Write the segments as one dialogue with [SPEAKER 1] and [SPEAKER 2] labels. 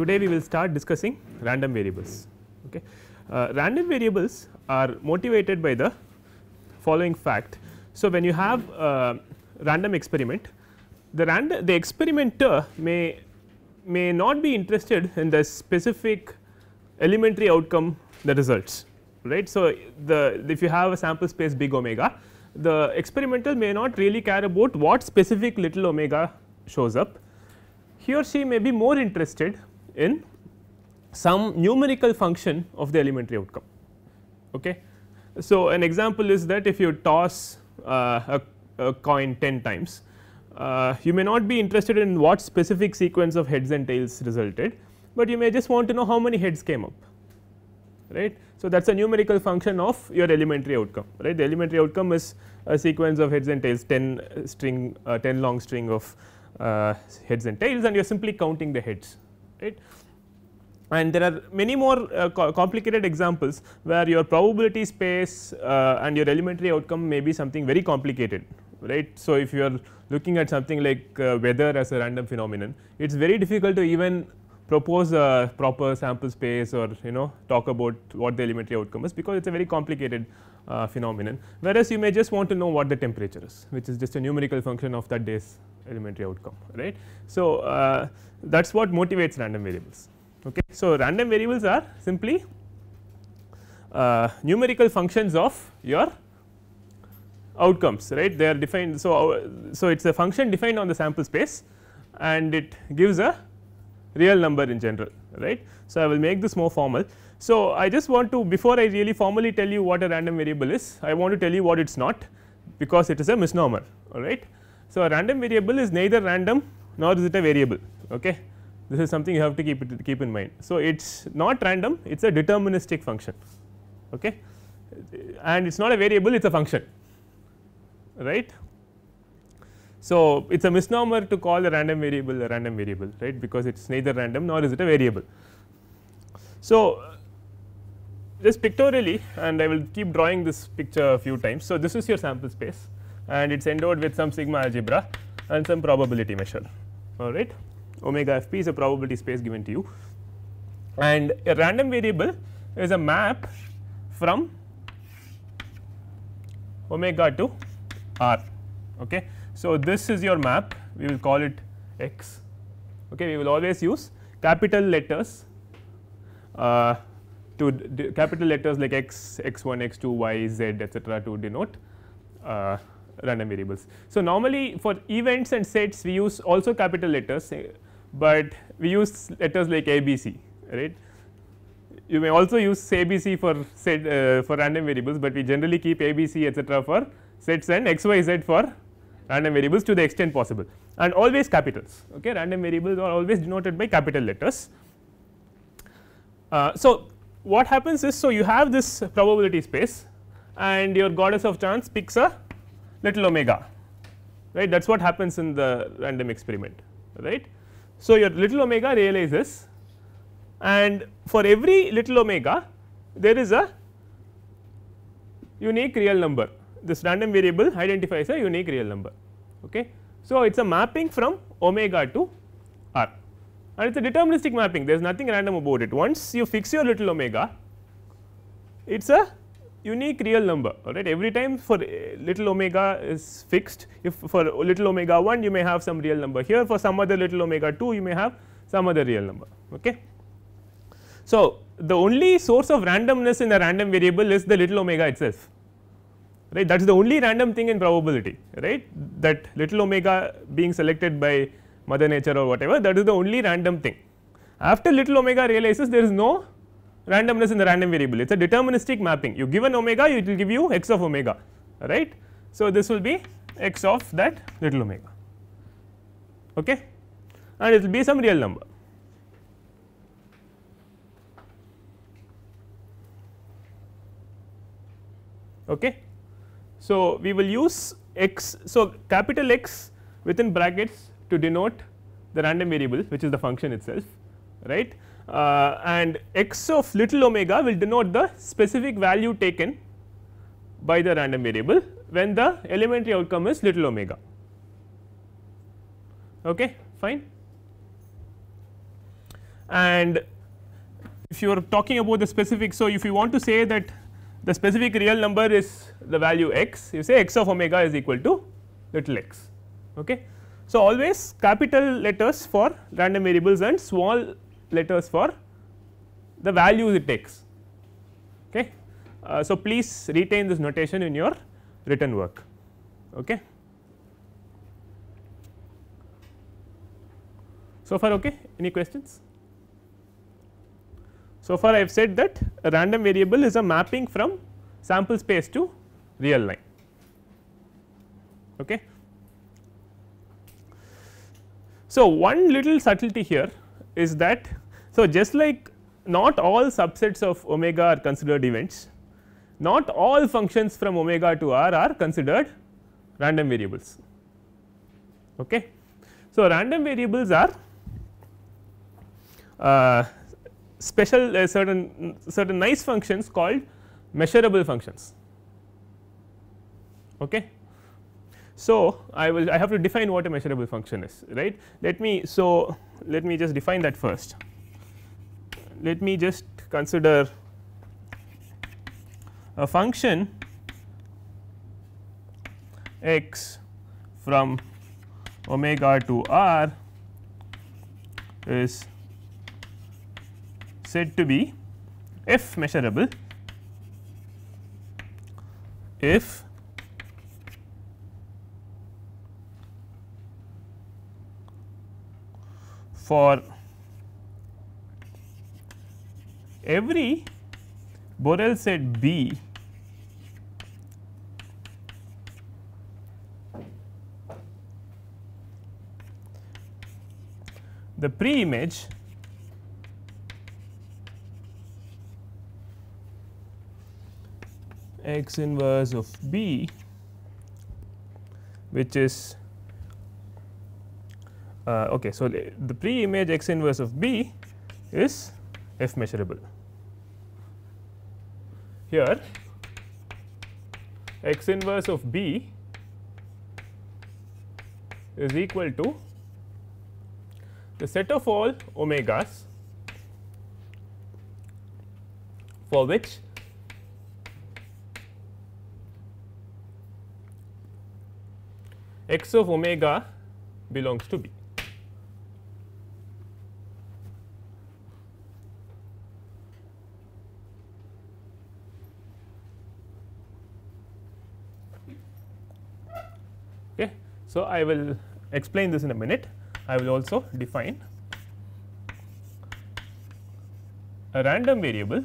[SPEAKER 1] Today we will start discussing random variables. Okay. Uh, random variables are motivated by the following fact. So, when you have a random experiment, the, random, the experimenter may, may not be interested in the specific elementary outcome the results right. So, the if you have a sample space big omega the experimenter may not really care about what specific little omega shows up. He or she may be more interested in some numerical function of the elementary outcome. Okay. So, an example is that if you toss uh, a, a, coin 10 times, uh, you may not be interested in what specific sequence of heads and tails resulted, but you may just want to know how many heads came up right. So, that is a numerical function of your elementary outcome right. The elementary outcome is a sequence of heads and tails 10 uh, string uh, 10 long string of uh, heads and tails and you are simply counting the heads right. And there are many more uh, co complicated examples where your probability space uh, and your elementary outcome may be something very complicated right. So, if you are looking at something like uh, weather as a random phenomenon it is very difficult to even propose a proper sample space or you know talk about what the elementary outcome is because it is a very complicated uh, phenomenon. Whereas, you may just want to know what the temperature is which is just a numerical function of that day's elementary outcome right. So, uh, that is what motivates random variables. Okay. So, random variables are simply uh, numerical functions of your outcomes right they are defined. So, uh, so it is a function defined on the sample space and it gives a real number in general right. So, I will make this more formal. So, I just want to before I really formally tell you what a random variable is I want to tell you what it is not because it is a misnomer all right. So, a random variable is neither random nor is it a variable okay. this is something you have to keep it keep in mind. So, it is not random it is a deterministic function okay and it is not a variable it is a function right so, it is a misnomer to call a random variable a random variable right because it is neither random nor is it a variable. So, this pictorially and I will keep drawing this picture a few times. So, this is your sample space and it is endowed with some sigma algebra and some probability measure all right omega f p is a probability space given to you and a random variable is a map from omega to r okay so, this is your map we will call it x okay we will always use capital letters uh, to capital letters like x x1 x2 y z etc to denote uh, random variables. So, normally for events and sets we use also capital letters, eh, but we use letters like ABC right. You may also use ABC for set uh, for random variables, but we generally keep ABC etc for sets and XYZ for random variables to the extent possible and always capitals okay random variables are always denoted by capital letters. Uh, so, what happens is so you have this probability space and your goddess of chance picks a little omega right that is what happens in the random experiment right. So, your little omega realizes and for every little omega there is a unique real number this random variable identifies a unique real number. Okay. So, it is a mapping from omega to r and it is a deterministic mapping there is nothing random about it. Once you fix your little omega it is a unique real number alright every time for eh, little omega is fixed if for little omega 1 you may have some real number here for some other little omega 2 you may have some other real number. Okay. So, the only source of randomness in a random variable is the little omega itself right that is the only random thing in probability right that little omega being selected by mother nature or whatever that is the only random thing. After little omega realizes there is no randomness in the random variable it is a deterministic mapping you give an omega it will give you x of omega right. So, this will be x of that little omega okay and it will be some real number. Okay. So, we will use x. So, capital X within brackets to denote the random variable which is the function itself right uh, and x of little omega will denote the specific value taken by the random variable when the elementary outcome is little omega okay fine and if you are talking about the specific so if you want to say that the specific real number is the value x you say x of omega is equal to little x. Okay. So, always capital letters for random variables and small letters for the values it takes. Okay. Uh, so, please retain this notation in your written work. Okay. So far okay any questions? So, far I have said that a random variable is a mapping from sample space to real line. Okay. So, one little subtlety here is that so just like not all subsets of omega are considered events, not all functions from omega to r are considered random variables. Okay. So, random variables are uh, special uh, certain certain nice functions called measurable functions okay so i will i have to define what a measurable function is right let me so let me just define that first let me just consider a function x from omega to r is said to be f measurable if for every Borel set B the pre-image x inverse of B which is uh, okay. So, the pre image x inverse of B is f measurable. Here x inverse of B is equal to the set of all omegas for which x of omega belongs to B. Okay. So, I will explain this in a minute. I will also define a random variable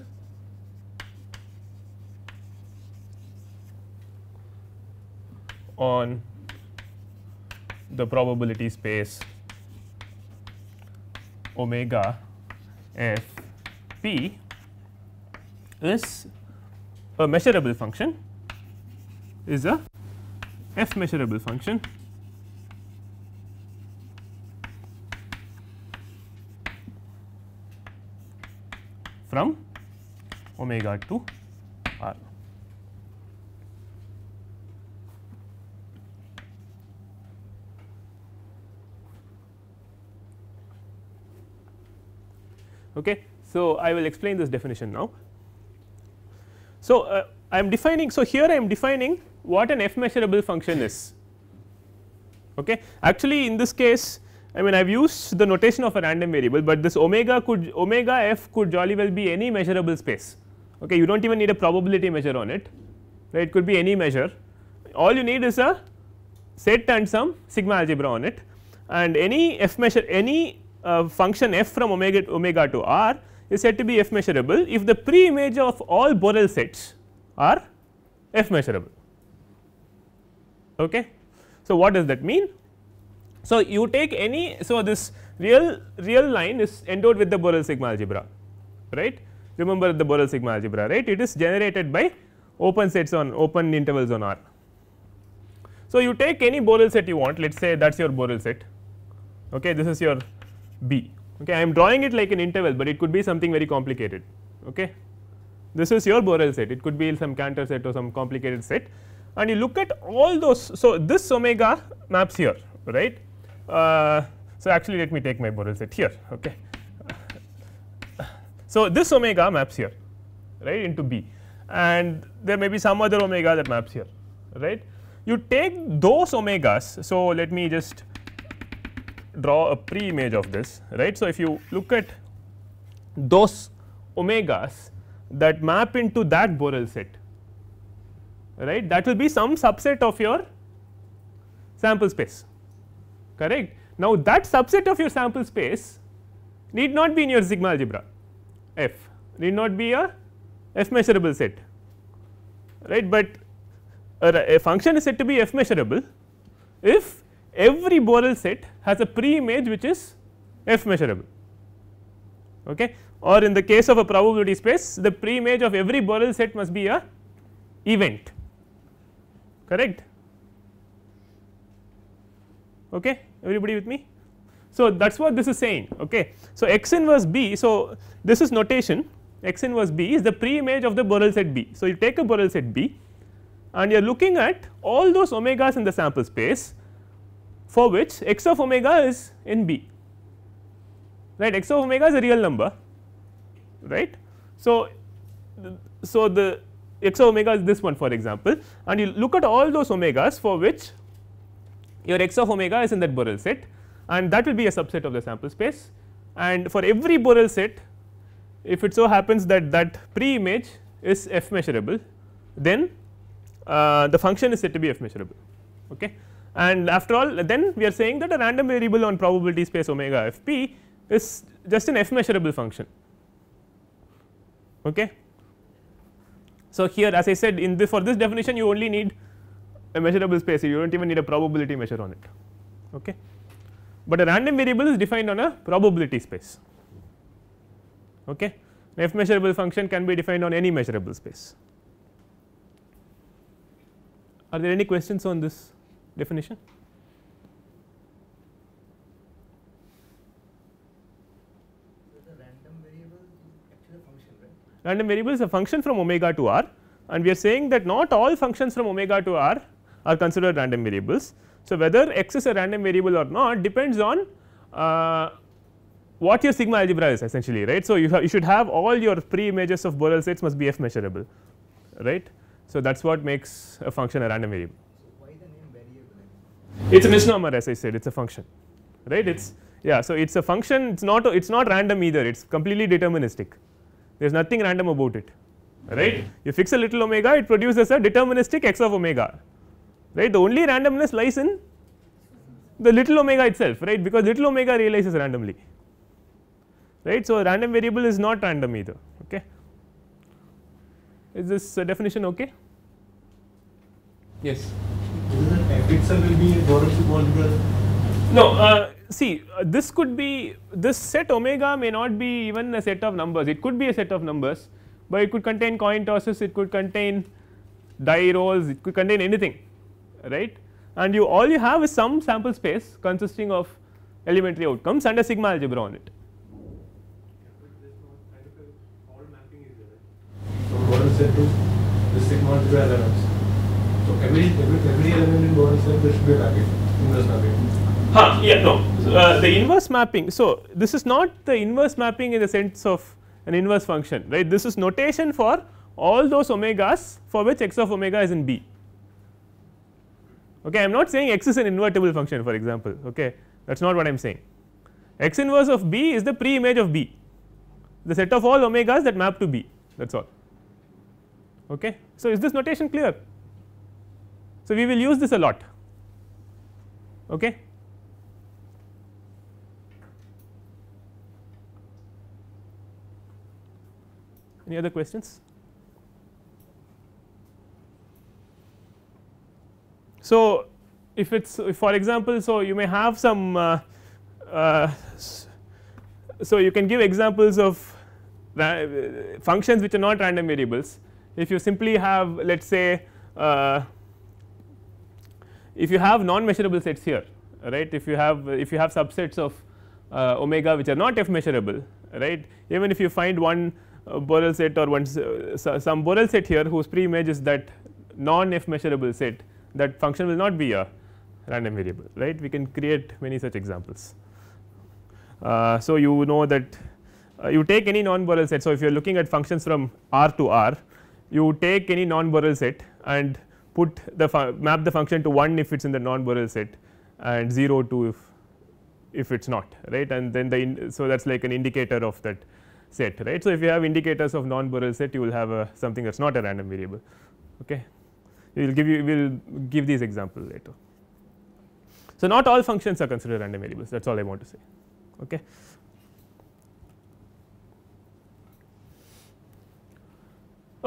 [SPEAKER 1] on the probability space omega f p is a measurable function is a f measurable function from omega to Okay. So, I will explain this definition now. So, uh, I am defining so here I am defining what an f measurable function is. Okay. Actually, in this case I mean I have used the notation of a random variable, but this omega could omega f could jolly well be any measurable space. Okay. You do not even need a probability measure on it right it could be any measure all you need is a set and some sigma algebra on it and any f measure any uh, function f from omega to, omega to r is said to be f measurable if the preimage of all Borel sets are f measurable. Okay. So, what does that mean? So, you take any so this real real line is endowed with the Borel sigma algebra right remember the Borel sigma algebra right it is generated by open sets on open intervals on R. So, you take any Borel set you want let us say that is your Borel set okay this is your b. Okay, I am drawing it like an interval, but it could be something very complicated. Okay, this is your Borel set. It could be some Cantor set or some complicated set, and you look at all those. So this omega maps here, right? Uh, so actually, let me take my Borel set here. Okay. So this omega maps here, right, into b, and there may be some other omega that maps here, right? You take those omegas. So let me just draw a pre-image of this, right. So, if you look at those omegas that map into that Borel set, right, that will be some subset of your sample space, correct. Now, that subset of your sample space need not be in your sigma algebra f, need not be a f measurable set, right, but a, a function is said to be f measurable if every Borel set has a pre-image which is f measurable okay or in the case of a probability space the pre-image of every Borel set must be a event correct okay everybody with me. So, that is what this is saying okay. So, x inverse B so this is notation x inverse B is the pre-image of the Borel set B. So, you take a Borel set B and you are looking at all those omegas in the sample space for which x of omega is in B right x of omega is a real number right. So, so the x of omega is this one for example and you look at all those omegas for which your x of omega is in that Borel set and that will be a subset of the sample space and for every Borel set if it so happens that that pre image is f measurable then uh, the function is said to be f measurable okay. And after all then we are saying that a random variable on probability space omega f p is just an f measurable function. Okay. So, here as I said in this for this definition you only need a measurable space you do not even need a probability measure on it. Okay. But a random variable is defined on a probability space. Okay. An f measurable function can be defined on any measurable space. Are there any questions on this? definition? random variable is a function from omega to r and we are saying that not all functions from omega to r are considered random variables. So, whether x is a random variable or not depends on uh, what your sigma algebra is essentially right. So, you, you should have all your pre images of Borel sets must be f measurable right. So, that is what makes a function a random variable. It's a misnomer as I said it's a function right it's yeah so it's a function it's not it's not random either it's completely deterministic there's nothing random about it right you fix a little omega it produces a deterministic x of omega right the only randomness lies in the little omega itself right because little omega realizes randomly right so random variable is not random either okay is this definition okay yes itself will be No. Uh, see, uh, this could be this set omega may not be even a set of numbers. It could be a set of numbers, but it could contain coin tosses. It could contain die rolls. It could contain anything, right? And you all you have is some sample space consisting of elementary outcomes and a sigma algebra on it. set to the sigma algebra elements. So every every every element in B itself should be a mapping, inverse mapping. Huh, yeah, no. Uh, the inverse mapping. So this is not the inverse mapping in the sense of an inverse function, right? This is notation for all those omegas for which x of omega is in B. Okay, I am not saying x is an invertible function, for example. Okay, that is not what I am saying. X inverse of B is the pre-image of B, the set of all omegas that map to B. That is all. Okay, so is this notation clear? So, we will use this a lot. Okay. Any other questions? So, if it is for example, so you may have some uh, uh, so you can give examples of uh, functions which are not random variables. If you simply have let us say uh, if you have non measurable sets here right if you have if you have subsets of uh, omega which are not f measurable right even if you find one uh, Borel set or one some Borel set here whose pre image is that non f measurable set that function will not be a random variable right we can create many such examples. Uh, so, you know that uh, you take any non Borel set. So, if you are looking at functions from R to R you take any non Borel set and put the map the function to 1 if it is in the non Borel set and 0 to if if it is not right and then the so that is like an indicator of that set right. So, if you have indicators of non Borel set you will have a something that is not a random variable ok. We will give you we will give these examples later. So, not all functions are considered random variables that is all I want to say ok.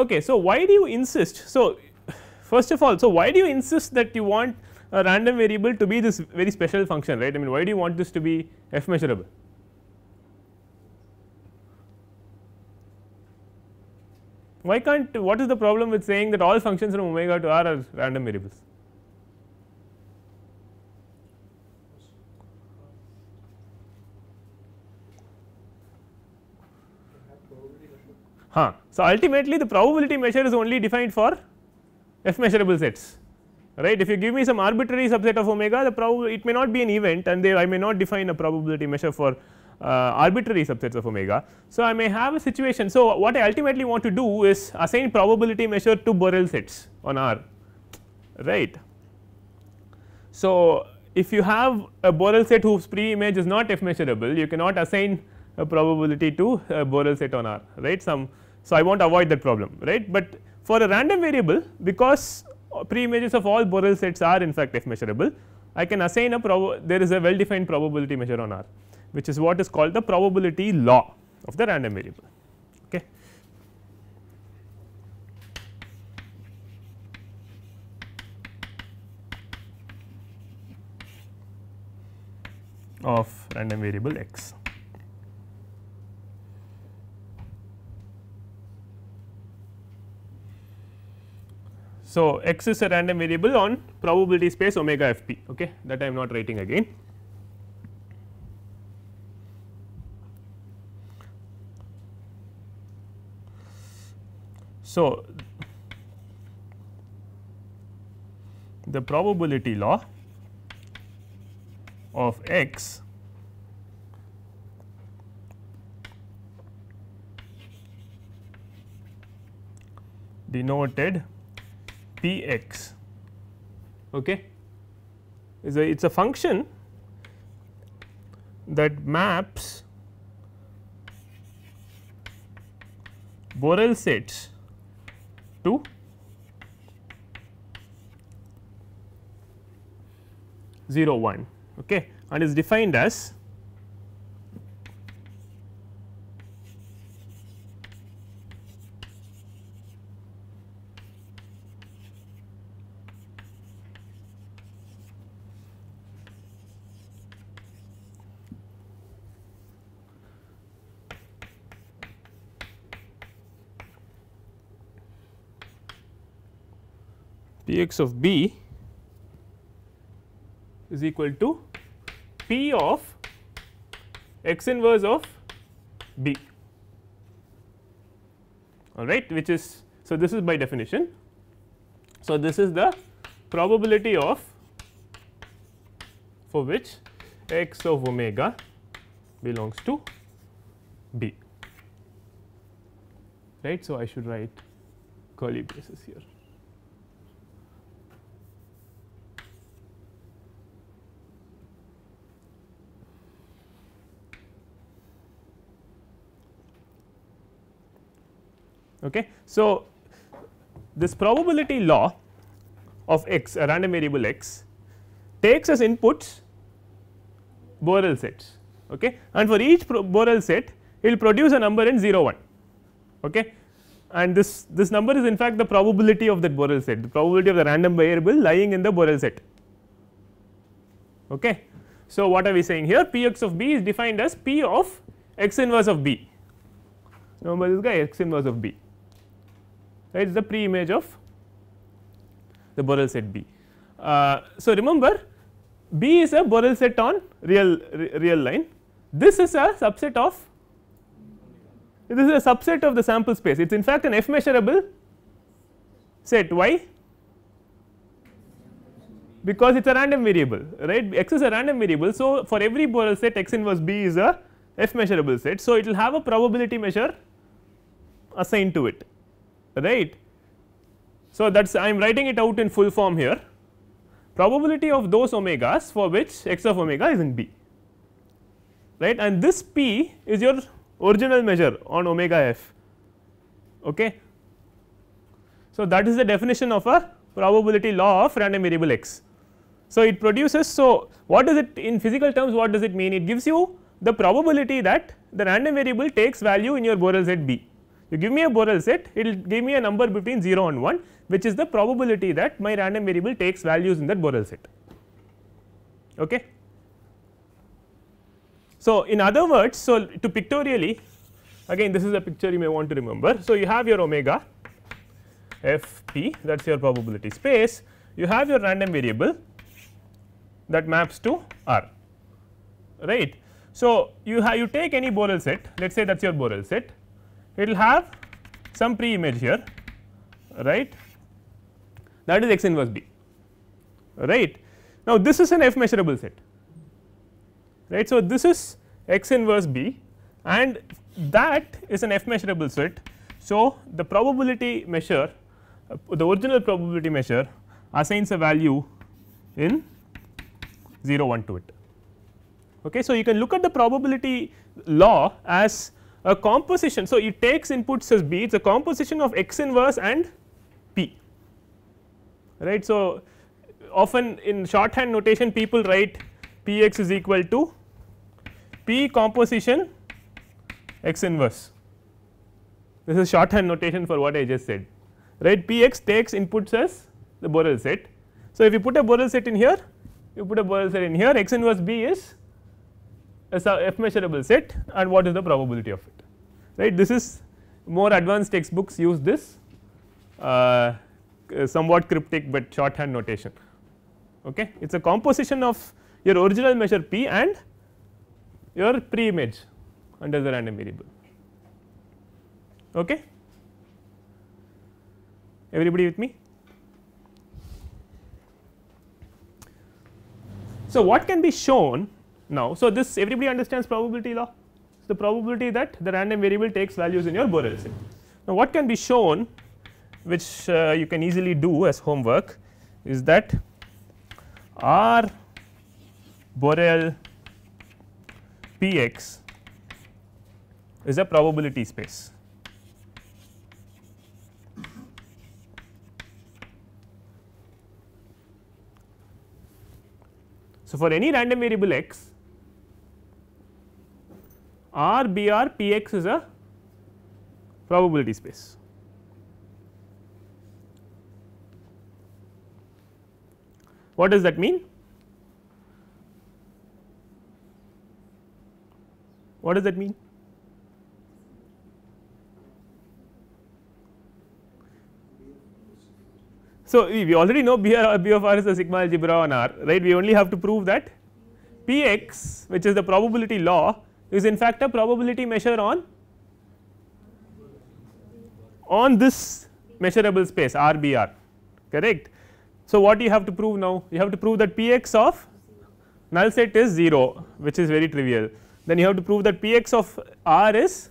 [SPEAKER 1] Okay, so why do you insist? So, First of all, so why do you insist that you want a random variable to be this very special function right I mean why do you want this to be f measurable. Why can't what is the problem with saying that all functions from omega to r are random variables? Huh. So, ultimately the probability measure is only defined for f measurable sets right. If you give me some arbitrary subset of omega the prob it may not be an event and I may not define a probability measure for uh, arbitrary subsets of omega. So, I may have a situation. So, what I ultimately want to do is assign probability measure to Borel sets on R right. So, if you have a Borel set whose pre image is not f measurable you cannot assign a probability to a Borel set on R right some. So, I want to avoid that problem right, but for a random variable because preimages of all Borel sets are in fact f measurable, I can assign a there is a well defined probability measure on R which is what is called the probability law of the random variable. Okay. of random variable x. So, x is a random variable on probability space omega f p okay, that I am not writing again. So, the probability law of x denoted p x okay. It is a function that maps Borel sets to zero one, okay, and is defined as X of B is equal to P of x inverse of B all right which is so this is by definition. So, this is the probability of for which x of omega belongs to B right. So, I should write curly braces here. Okay. So, this probability law of x a random variable x takes as inputs Borel sets okay. and for each Borel set it will produce a number in 0 1 okay. and this, this number is in fact the probability of that Borel set the probability of the random variable lying in the Borel set. Okay. So, what are we saying here p x of b is defined as p of x inverse of b remember this guy x inverse of b right is the preimage of the Borel set B. Uh, so, remember B is a Borel set on real real line this is a subset of this is a subset of the sample space it is in fact an f measurable set why because it is a random variable right x is a random variable. So, for every Borel set x inverse B is a f measurable set. So, it will have a probability measure assigned to it right. So, that is I am writing it out in full form here probability of those omegas for which x of omega is in B right and this P is your original measure on omega f. Okay. So, that is the definition of a probability law of random variable x. So, it produces. So, what does it in physical terms what does it mean? It gives you the probability that the random variable takes value in your Borel set B. You give me a Borel set, it will give me a number between 0 and 1 which is the probability that my random variable takes values in that Borel set. Okay. So, in other words, so to pictorially again this is a picture you may want to remember. So, you have your omega f p that is your probability space, you have your random variable that maps to r right. So, you have you take any Borel set let us say that is your Borel set it will have some pre image here right that is x inverse B right. Now, this is an f measurable set right. So, this is x inverse B and that is an f measurable set. So, the probability measure uh, the original probability measure assigns a value in 0 1 to it. Okay. So, you can look at the probability law as a composition. So, it takes inputs as B, it is a composition of x inverse and P, right. So, often in shorthand notation people write P x is equal to P composition x inverse. This is shorthand notation for what I just said, right. P x takes inputs as the Borel set. So, if you put a Borel set in here, you put a Borel set in here, x inverse B is is a uh, f measurable set and what is the probability of it right. This is more advanced textbooks use this uh, somewhat cryptic, but shorthand notation. Okay. It is a composition of your original measure p and your pre image under the random variable. Okay. Everybody with me? So, what can be shown now, so this everybody understands probability law, the probability that the random variable takes values in your Borel Now, what can be shown which uh, you can easily do as homework is that R Borel Px is a probability space. So, for any random variable x R, B, R, P, X is a probability space. What does that mean? What does that mean? So, we already know B, R, B of r is the sigma algebra on R, right. We only have to prove that P x, which is the probability law, is in fact a probability measure on on this measurable space RBR correct. So, what you have to prove now? You have to prove that P x of null set is 0 which is very trivial. Then you have to prove that P x of R is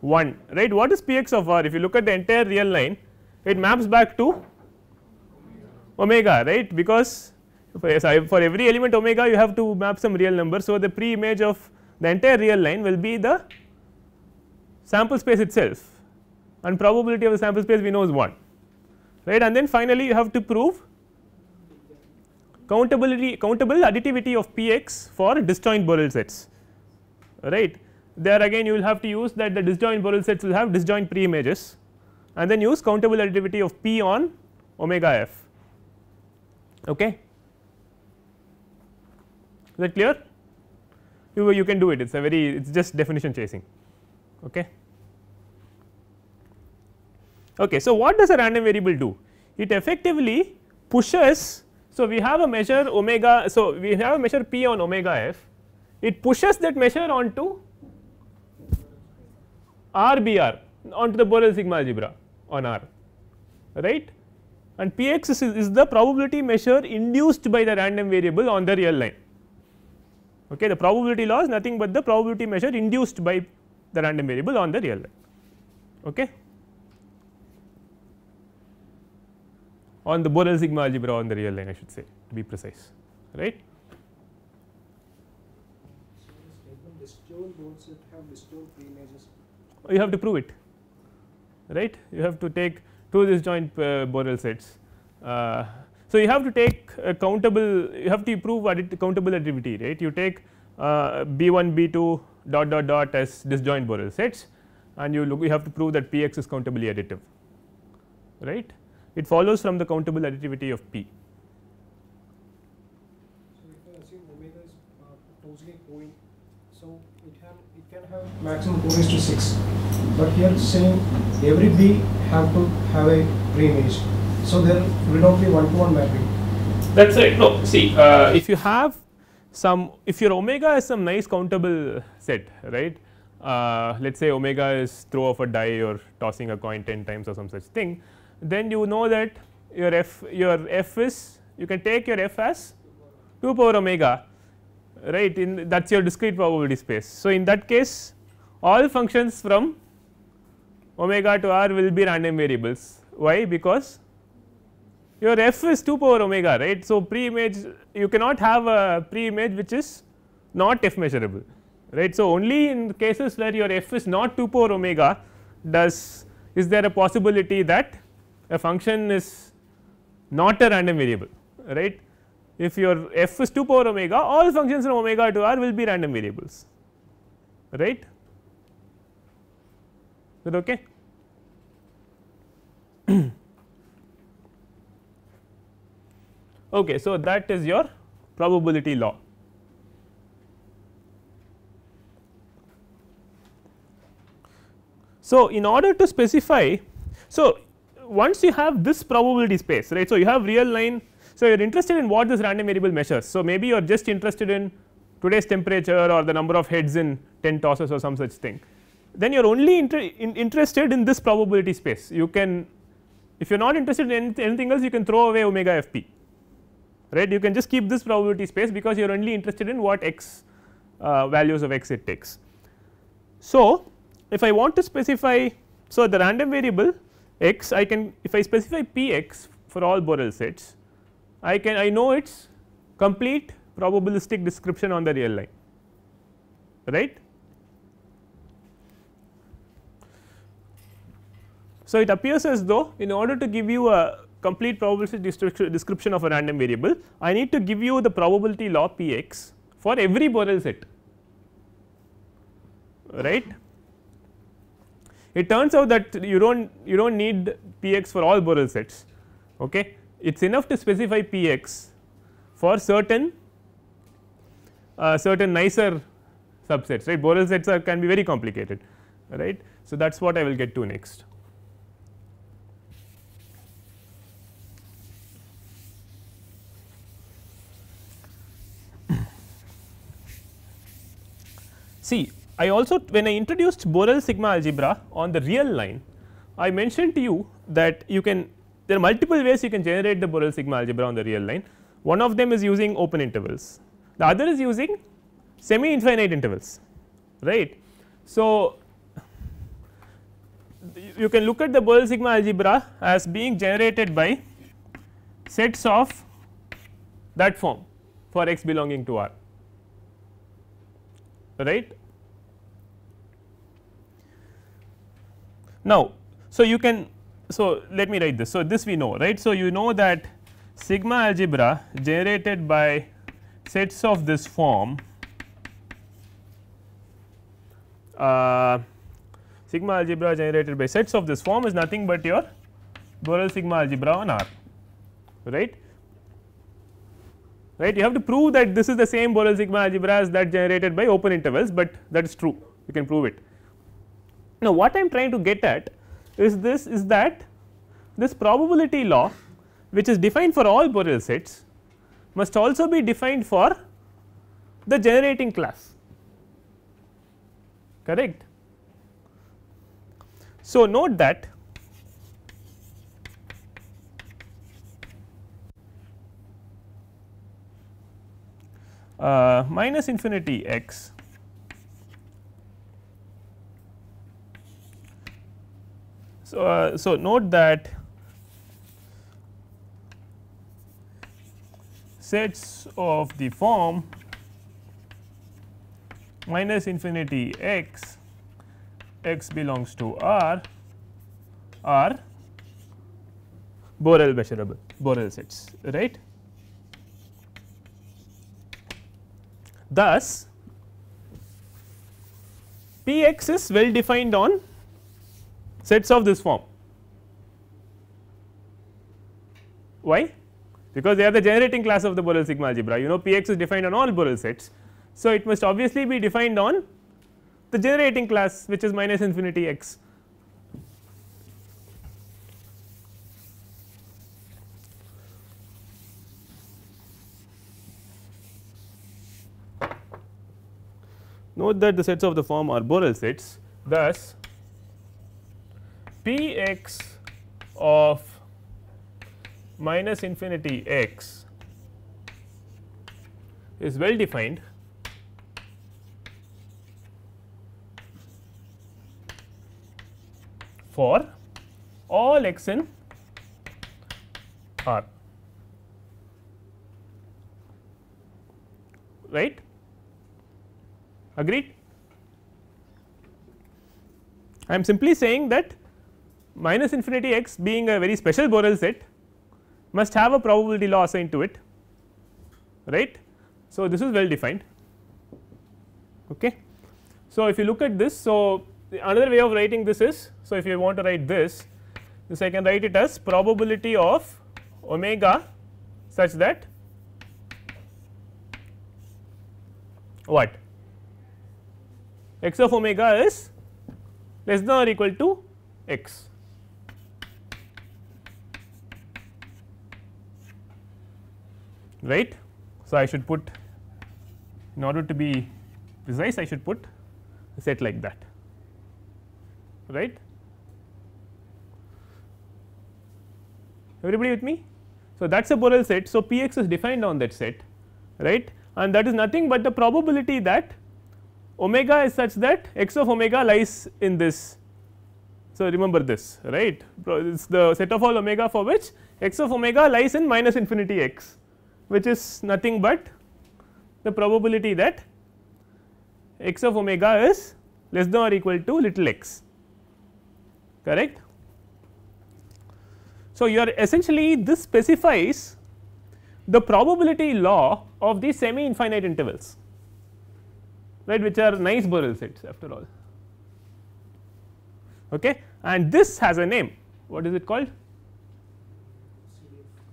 [SPEAKER 1] 1 right. What is P x of R? If you look at the entire real line it maps back to omega right because for, every element omega you have to map some real number. So, the pre image of the entire real line will be the sample space itself and probability of the sample space we know is 1 right and then finally, you have to prove countability countable additivity of p x for disjoint Borel sets right. There again you will have to use that the disjoint Borel sets will have disjoint preimages, and then use countable additivity of p on omega f. Okay. Is that clear? you, you can do it it is a very it is just definition chasing okay. Okay, so what does a random variable do? It effectively pushes. So, we have a measure omega. So, we have a measure p on omega f. It pushes that measure onto RBR onto the Borel sigma algebra on R, right? And px is, is the probability measure induced by the random variable on the real line. Okay. The probability law is nothing but the probability measure induced by the random variable on the real line. Okay. On the Borel sigma algebra on the real line I should say to be precise right. Oh, you have to prove it right you have to take two disjoint uh, Borel sets. Uh, so, you have to take a countable, you have to prove addit countable additivity, right. You take uh, B1, B2 dot dot dot as disjoint Borel sets and you look, you have to prove that Px is countably additive, right. It follows from the countable additivity of P. So uh, it, have, it can have maximum coherence to 6, but here saying every B have to have a pre-image. So there will not be one to -one mapping. That's right. No, see, uh, if you have some, if your omega is some nice countable set, right? Uh, let us say omega is throw of a die or tossing a coin 10 times or some such thing, then you know that your f, your f is, you can take your f as 2 power omega, right? In that is your discrete probability space. So, in that case, all functions from omega to r will be random variables. Why? Because your f is 2 power omega right. So, pre-image you cannot have a pre-image which is not f measurable right. So, only in cases where your f is not 2 power omega does is there a possibility that a function is not a random variable right. If your f is 2 power omega all functions from omega to r will be random variables right is that okay. Okay, so that is your probability law. So, in order to specify, so once you have this probability space, right. So, you have real line, so you are interested in what this random variable measures. So, maybe you are just interested in today's temperature or the number of heads in 10 tosses or some such thing. Then you are only inter in interested in this probability space. You can, if you are not interested in anything else, you can throw away omega f p right. You can just keep this probability space because you are only interested in what x uh, values of x it takes. So, if I want to specify, so the random variable x I can if I specify p x for all Borel sets, I can I know its complete probabilistic description on the real line right. So, it appears as though in order to give you a complete probability description of a random variable, I need to give you the probability law p x for every Borel set right. It turns out that you do not you do not need p x for all Borel sets okay. it is enough to specify p x for certain uh, certain nicer subsets right Borel sets are can be very complicated right. So, that is what I will get to next. See, I also when I introduced Borel sigma algebra on the real line, I mentioned to you that you can there are multiple ways you can generate the Borel sigma algebra on the real line. One of them is using open intervals, the other is using semi infinite intervals, right. So, you can look at the Borel sigma algebra as being generated by sets of that form for x belonging to R, right. Now, so you can so let me write this. So, this we know right. So, you know that sigma algebra generated by sets of this form uh, sigma algebra generated by sets of this form is nothing but your Borel sigma algebra on R right. Right, you have to prove that this is the same Borel sigma algebra as that generated by open intervals, but that is true you can prove it now, what I am trying to get at is this is that this probability law which is defined for all Borel sets must also be defined for the generating class correct. So, note that uh, minus infinity x So, uh, so note that sets of the form minus infinity x, x belongs to R are Borel measurable, Borel sets right. Thus, P x is well defined on sets of this form. Why? Because they are the generating class of the Borel sigma algebra. You know Px is defined on all Borel sets. So, it must obviously be defined on the generating class which is minus infinity x. Note that the sets of the form are Borel sets thus p x of minus infinity x is well defined for all x in R. Right? Agreed? I am simply saying that minus infinity x being a very special Borel set must have a probability law assigned to it right. So, this is well defined ok. So, if you look at this so another way of writing this is so if you want to write this this I can write it as probability of omega such that what x of omega is less than or equal to x right. So, I should put in order to be precise I should put a set like that right. Everybody with me? So, that is a Borel set. So, P x is defined on that set right and that is nothing but the probability that omega is such that x of omega lies in this. So, remember this right it is the set of all omega for which x of omega lies in minus infinity x which is nothing but the probability that x of omega is less than or equal to little x correct. So, you are essentially this specifies the probability law of the semi infinite intervals right which are nice Borel sets after all okay and this has a name what is it called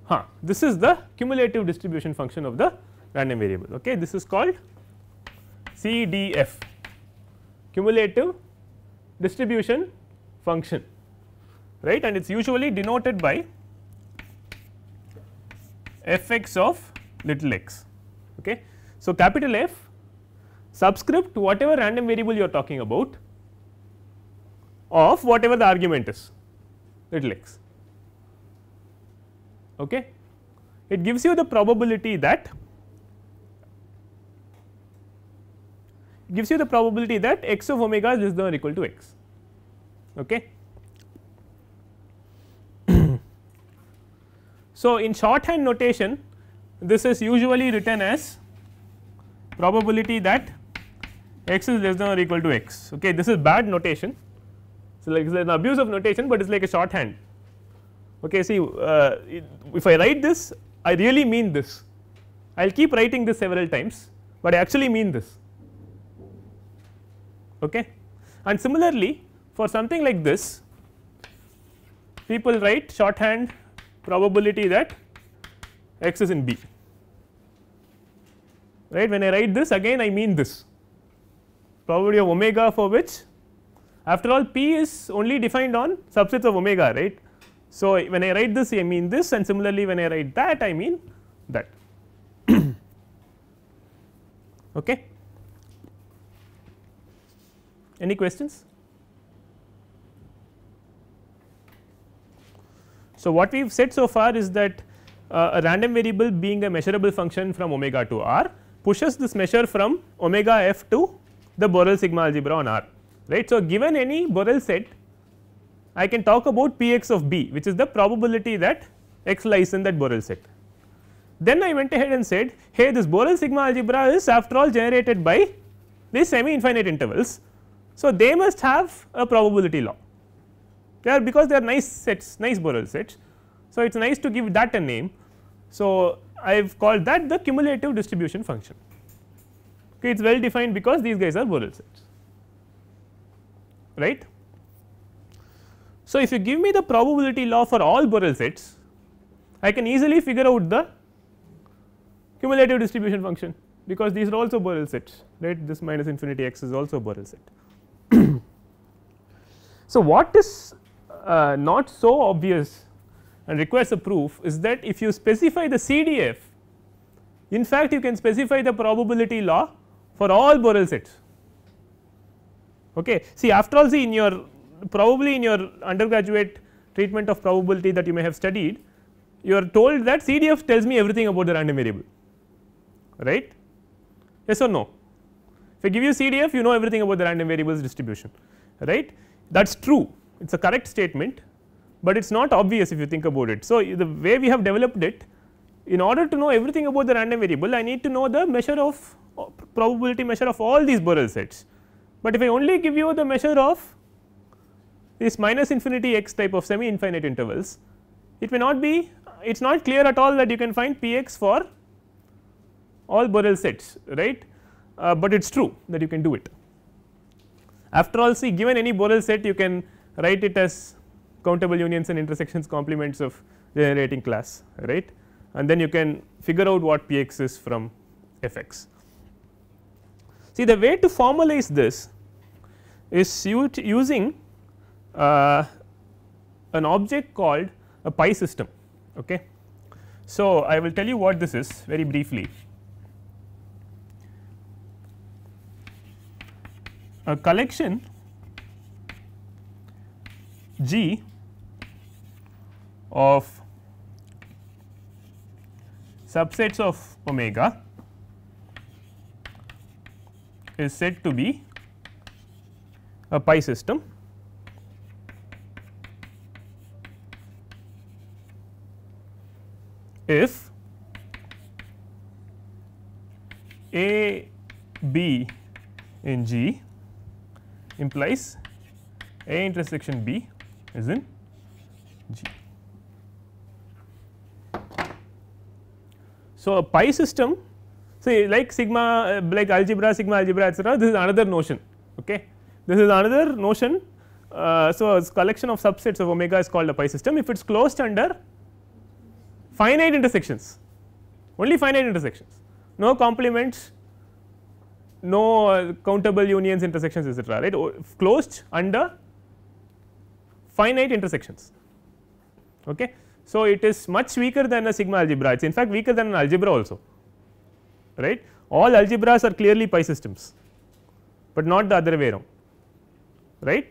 [SPEAKER 1] huh, this is the cumulative distribution function of the random variable okay this is called CDF cumulative distribution function right and it is usually denoted by f x of little x. Okay. So, capital F subscript whatever random variable you are talking about of whatever the argument is little x Okay. It gives you the probability that gives you the probability that x of omega is less than or equal to x. Okay. so, in shorthand notation this is usually written as probability that x is less than or equal to x. Okay. This is bad notation. So, like it is an abuse of notation, but it is like a shorthand okay see uh, if I write this I really mean this I will keep writing this several times, but I actually mean this okay and similarly for something like this people write shorthand probability that x is in B right when I write this again I mean this probability of omega for which after all p is only defined on subsets of omega right so, when I write this I mean this and similarly when I write that I mean that. okay. Any questions? So, what we have said so far is that uh, a random variable being a measurable function from omega to r pushes this measure from omega f to the Borel sigma algebra on r right. So, given any Borel set I can talk about p x of b which is the probability that x lies in that Borel set. Then I went ahead and said hey this Borel sigma algebra is after all generated by these semi infinite intervals. So, they must have a probability law they are because they are nice sets nice Borel sets. So, it is nice to give that a name. So, I have called that the cumulative distribution function okay it is well defined because these guys are Borel sets right. So, if you give me the probability law for all Borel sets, I can easily figure out the cumulative distribution function because these are also Borel sets right this minus infinity x is also Borel set. so, what is uh, not so obvious and requires a proof is that if you specify the CDF in fact you can specify the probability law for all Borel sets. Okay. See after all see in your probably in your undergraduate treatment of probability that you may have studied, you are told that CDF tells me everything about the random variable, right? Yes or no? If I give you CDF, you know everything about the random variables distribution, right? That is true, it is a correct statement, but it is not obvious if you think about it. So, the way we have developed it, in order to know everything about the random variable, I need to know the measure of uh, probability measure of all these Borel sets, but if I only give you the measure of this minus infinity x type of semi infinite intervals, it may not be it is not clear at all that you can find p x for all Borel sets right, uh, but it is true that you can do it. After all see given any Borel set you can write it as countable unions and intersections complements of generating class right and then you can figure out what p x is from f x. See the way to formalize this is using uh, an object called a pi system. Okay. So, I will tell you what this is very briefly. A collection G of subsets of omega is said to be a pi system if A B in G implies A intersection B is in G. So, a pi system say like sigma uh, like algebra, sigma algebra etc. this is another notion. Okay. This is another notion. Uh, so, a collection of subsets of omega is called a pi system if it is closed under finite intersections only finite intersections no complements no uh, countable unions intersections etc right closed under finite intersections okay so it is much weaker than a sigma algebra it's in fact weaker than an algebra also right all algebras are clearly pi systems but not the other way around right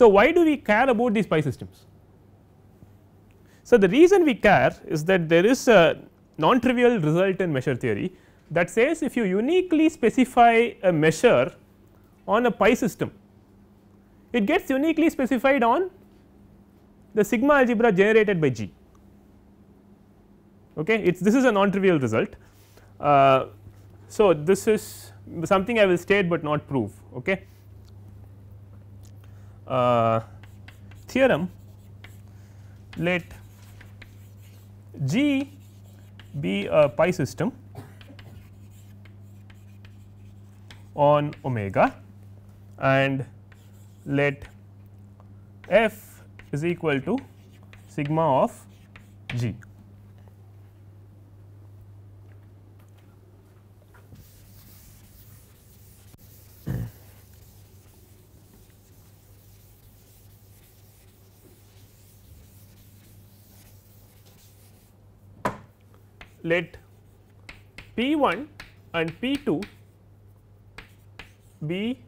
[SPEAKER 1] So, why do we care about these pi systems? So, the reason we care is that there is a non trivial result in measure theory that says if you uniquely specify a measure on a pi system, it gets uniquely specified on the sigma algebra generated by G. Okay, it's this is a non-trivial result. Uh, so this is something I will state but not prove. Okay, uh, theorem let G be a pi system on omega and let f is equal to sigma of G. let P 1 and P 2 be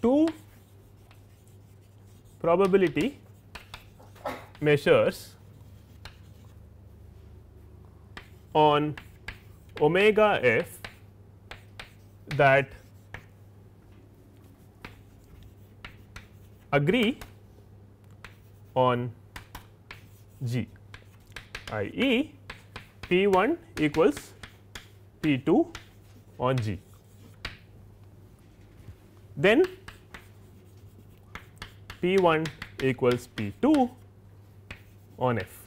[SPEAKER 1] two probability measures on omega f that agree on g i e P1 equals P2 on G. Then P1 equals P2 on F.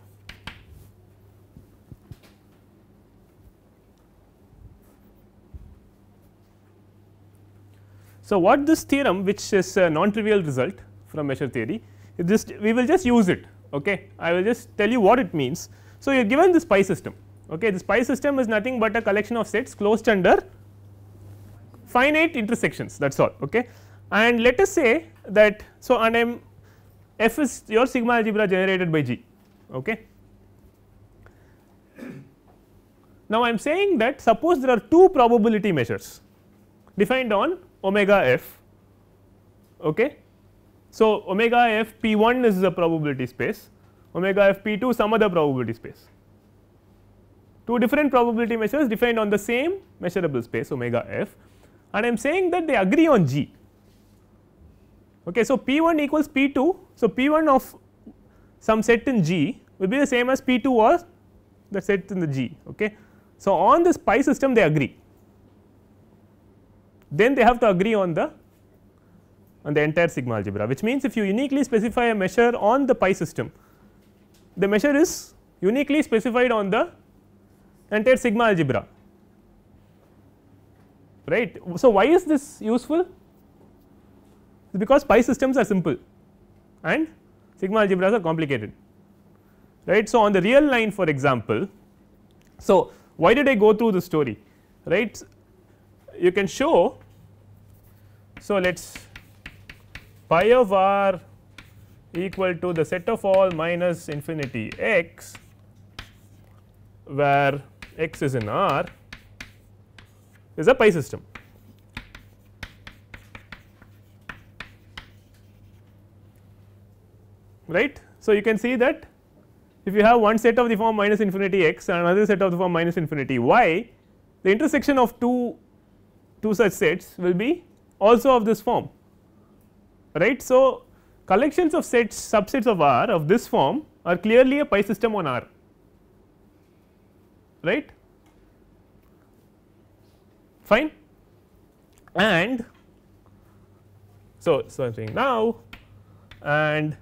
[SPEAKER 1] So, what this theorem which is a non trivial result from measure theory we will just use it ok I will just tell you what it means. So, you are given this pi system Okay. the pi system is nothing but a collection of sets closed under finite intersections that is all. Okay. And let us say that so and I am f is your sigma algebra generated by g. Okay. Now, I am saying that suppose there are two probability measures defined on omega f. Okay. So, omega f p 1 is a probability space, omega f p 2 some other probability space two different probability measures defined on the same measurable space omega f and I am saying that they agree on g. Okay, so, P 1 equals P 2. So, P 1 of some set in G will be the same as P 2 or the set in the G. Okay. So, on this pi system they agree, then they have to agree on the on the entire sigma algebra which means if you uniquely specify a measure on the pi system the measure is uniquely specified on the entire sigma algebra right. So, why is this useful? Because pi systems are simple and sigma algebras are complicated right. So, on the real line for example, so why did I go through the story right you can show. So, let us pi of r equal to the set of all minus infinity x where x is in R is a pi system. right. So, you can see that if you have one set of the form minus infinity x and another set of the form minus infinity y, the intersection of two, two such sets will be also of this form right. So, collections of sets subsets of R of this form are clearly a pi system on R right fine and so, so I am saying now and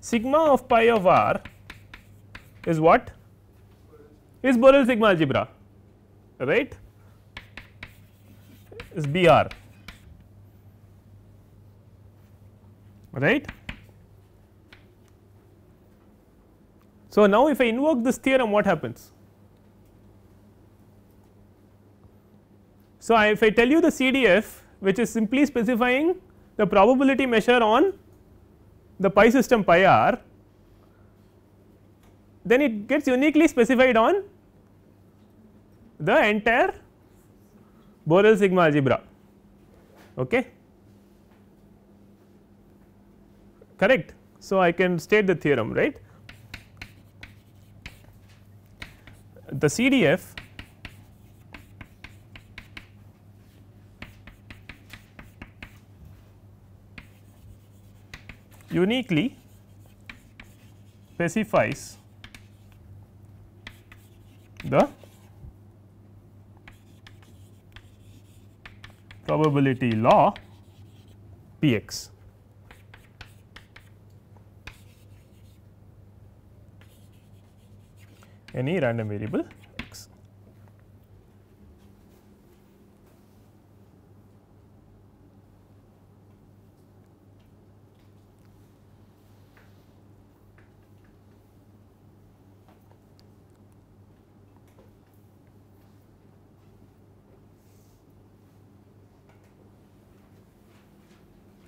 [SPEAKER 1] sigma of pi of r is what is Borel sigma algebra right is BR right. So, now if I invoke this theorem what happens So, I if I tell you the CDF which is simply specifying the probability measure on the pi system pi r, then it gets uniquely specified on the entire Borel sigma algebra. Okay. Correct. So, I can state the theorem right. The CDF uniquely specifies the probability law p x. any random variable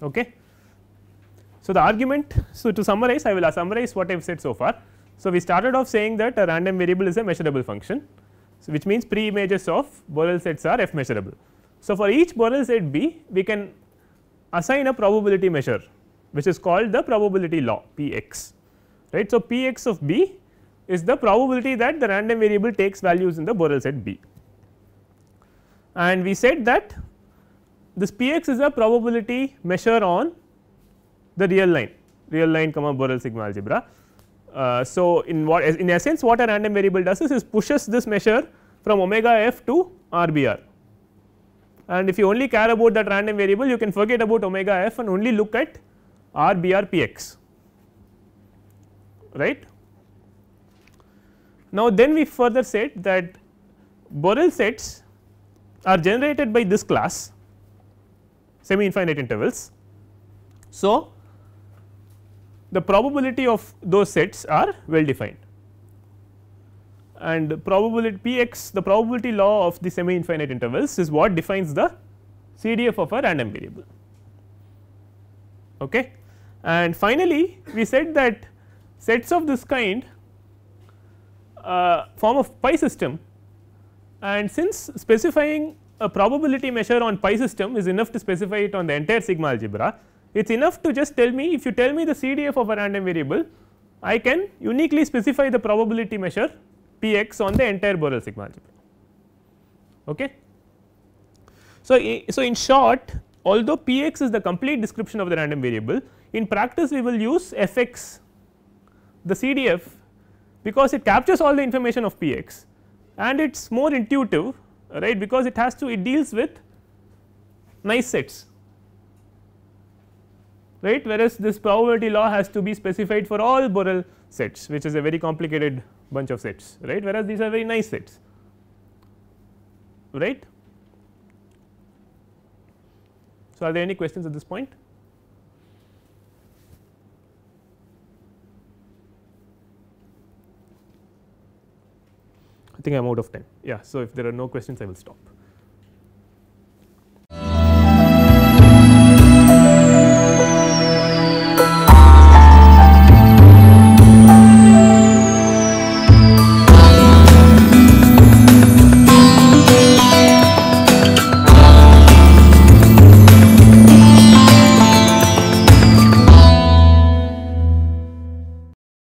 [SPEAKER 1] Okay. So, the argument so to summarize I will summarize what I have said so far. So, we started off saying that a random variable is a measurable function. So, which means pre images of Borel sets are f measurable. So, for each Borel set B we can assign a probability measure which is called the probability law p x right. So, p x of B is the probability that the random variable takes values in the Borel set B and we said that this Px is a probability measure on the real line, real line comma Borel sigma algebra. Uh, so, in what in essence what a random variable does is, is pushes this measure from omega f to RBR and if you only care about that random variable you can forget about omega f and only look at RBR Px right. Now, then we further said that Borel sets are generated by this class semi infinite intervals. So, the probability of those sets are well defined and probability p x the probability law of the semi infinite intervals is what defines the CDF of a random variable. Okay. And finally, we said that sets of this kind uh, form of pi system and since specifying a probability measure on pi system is enough to specify it on the entire sigma algebra. It is enough to just tell me if you tell me the CDF of a random variable, I can uniquely specify the probability measure p x on the entire Borel sigma algebra. Okay. So, so in short although p x is the complete description of the random variable, in practice we will use f x the CDF because it captures all the information of p x and it is more intuitive right because it has to it deals with nice sets right whereas this probability law has to be specified for all Borel sets which is a very complicated bunch of sets right whereas these are very nice sets right so are there any questions at this point I think I'm out of time. Yeah, so if there are no questions, I will stop.